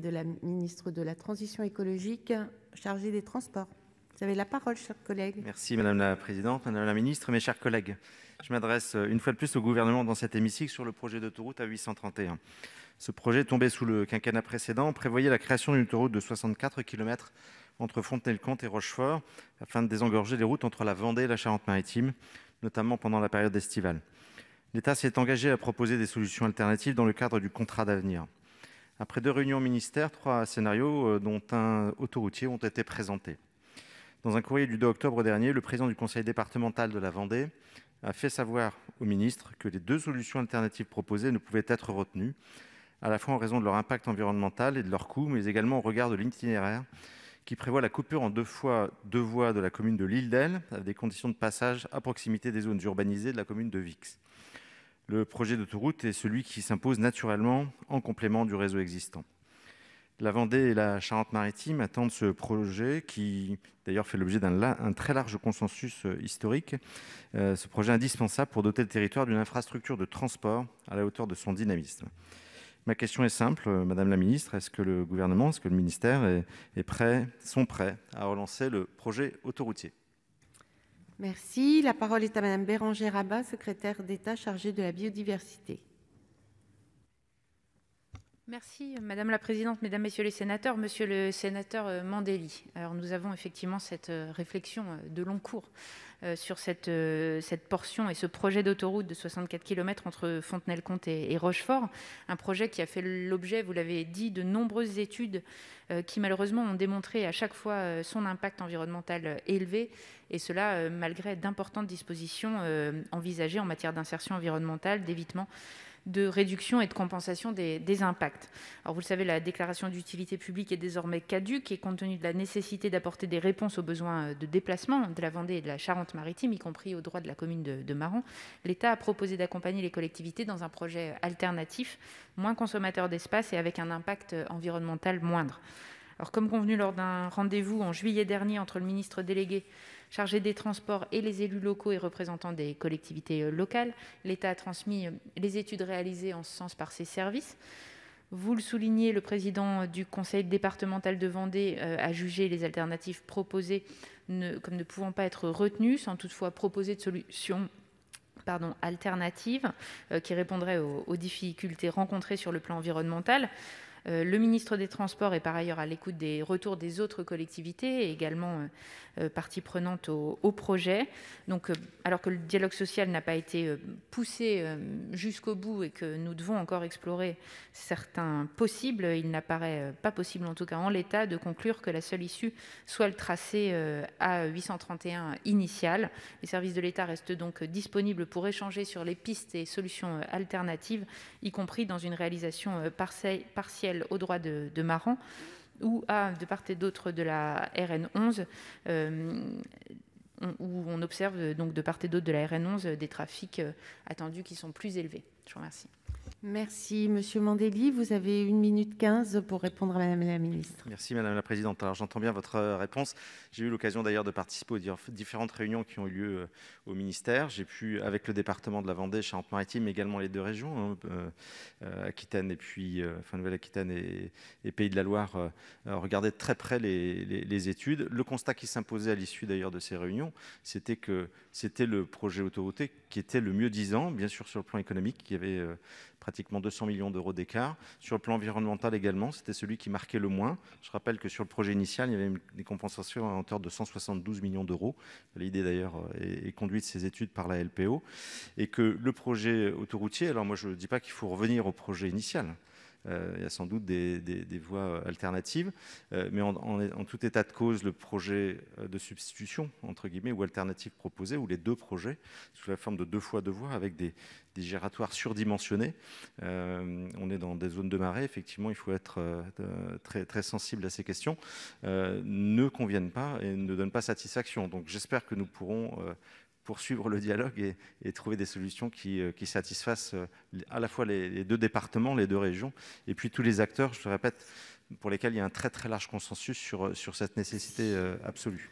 de la ministre de la Transition écologique chargée des Transports. Vous avez la parole, chers collègues. Merci, Madame la Présidente, Madame la Ministre, mes chers collègues. Je m'adresse euh, une fois de plus au gouvernement dans cet hémicycle sur le projet d'autoroute A831. Ce projet, tombé sous le quinquennat précédent, prévoyait la création d'une autoroute de 64 km entre Fontenay-le-Comte et Rochefort afin de désengorger les routes entre la Vendée et la Charente-Maritime, notamment pendant la période estivale. L'État s'est engagé à proposer des solutions alternatives dans le cadre du contrat d'avenir. Après deux réunions au ministère, trois scénarios, euh, dont un autoroutier, ont été présentés. Dans un courrier du 2 octobre dernier, le président du conseil départemental de la Vendée a fait savoir au ministre que les deux solutions alternatives proposées ne pouvaient être retenues, à la fois en raison de leur impact environnemental et de leur coût, mais également au regard de l'itinéraire qui prévoit la coupure en deux fois deux voies de la commune de Lille d'Elle, avec des conditions de passage à proximité des zones urbanisées de la commune de Vix. Le projet d'autoroute est celui qui s'impose naturellement en complément du réseau existant. La Vendée et la Charente-Maritime attendent ce projet qui, d'ailleurs, fait l'objet d'un très large consensus euh, historique. Euh, ce projet indispensable pour doter le territoire d'une infrastructure de transport à la hauteur de son dynamisme. Ma question est simple, euh, Madame la Ministre. Est-ce que le gouvernement, est-ce que le ministère est prêt, sont prêts à relancer le projet autoroutier Merci. La parole est à Madame Bérangère Abba, secrétaire d'État chargée de la biodiversité. Merci Madame la Présidente, Mesdames, Messieurs les Sénateurs. Monsieur le Sénateur euh, Mandeli, alors nous avons effectivement cette euh, réflexion euh, de long cours sur cette, cette portion et ce projet d'autoroute de 64 km entre fontenelle comte et, Rochefort, un projet qui a fait l'objet, vous l'avez dit, de nombreuses études qui malheureusement ont démontré à chaque fois son impact environnemental élevé, et cela malgré d'importantes dispositions envisagées en matière d'insertion environnementale, d'évitement de réduction et de compensation des, impacts. Alors, vous le savez, la déclaration d'utilité publique est désormais caduque et compte tenu de la nécessité d'apporter des réponses aux besoins euh, de déplacement de la Vendée et de la Charente-Maritime, y compris au droit de la commune de, de l'État a proposé d'accompagner les collectivités dans un projet alternatif, moins consommateur d'espace et avec un impact euh, environnemental moindre. Alors, comme convenu lors d'un rendez-vous en juillet dernier entre le ministre délégué chargé des transports et les élus locaux et représentants des collectivités euh, locales. L'État a transmis euh, les études réalisées en ce sens par ses services. Vous le soulignez, le président euh, du conseil départemental de Vendée a jugé les alternatives proposées comme ne pouvant pas être retenues, sans toutefois proposer de solutions pardon, alternatives qui répondraient aux difficultés rencontrées sur le plan environnemental. Euh, le ministre des Transports est par ailleurs à l'écoute des retours des autres collectivités également euh, euh, partie prenante au, projet. Donc, alors que le dialogue social n'a pas été poussé jusqu'au bout et que nous devons encore explorer certains possibles, il n'apparaît pas possible, en tout cas en l'état, de conclure que la seule issue soit le tracé a 831 initial. Les services de l'État restent donc disponibles pour échanger sur les pistes et solutions alternatives, y compris dans une réalisation partielle au droit de, de Maran ou à, de part et d'autre de la RN11, euh, où on observe donc de part et d'autre de la RN11 des trafics euh, attendus qui sont plus élevés. Je vous remercie. Merci, Monsieur Mandeli. Vous avez une minute quinze pour répondre à Madame la Ministre. Merci, Madame la Présidente. Alors, j'entends bien votre euh, réponse. J'ai eu l'occasion d'ailleurs de participer aux différentes réunions qui ont eu lieu euh, au ministère. J'ai pu, avec le département de la Vendée, Charente-Maritime, mais également les deux régions, hein, euh, Aquitaine et puis, Nouvelle-Aquitaine et, Pays de la Loire, regarder très près les, études. Le constat qui s'imposait à l'issue d'ailleurs de ces réunions, c'était que c'était le projet autorouté qui était le mieux disant, bien sûr, sur le plan économique, qui avait pratiquement 200 millions d'euros d'écart. Sur le plan environnemental également, c'était celui qui marquait le moins. Je rappelle que sur le projet initial, il y avait des compensations à hauteur de 172 millions d'euros. L'idée d'ailleurs est, conduite conduite ces études par la LPO. Et que le projet autoroutier, alors moi je ne dis pas qu'il faut revenir au projet initial, euh, il y a sans doute des, voies euh, alternatives, euh, mais en, tout état de cause, le projet de substitution, entre guillemets, ou alternative proposée, ou les deux projets, sous la forme de deux fois deux voies, avec des, des gératoires surdimensionnés. on est dans des zones de marée, effectivement, il faut être très, très sensible à ces questions, ne conviennent pas et ne donnent pas satisfaction. Donc j'espère que nous pourrons poursuivre le dialogue et, trouver des solutions qui, euh, satisfassent euh, à la fois les, deux départements, les deux régions, et puis tous les acteurs, je le répète, pour lesquels il y a un très très large consensus sur, euh, sur cette nécessité absolue.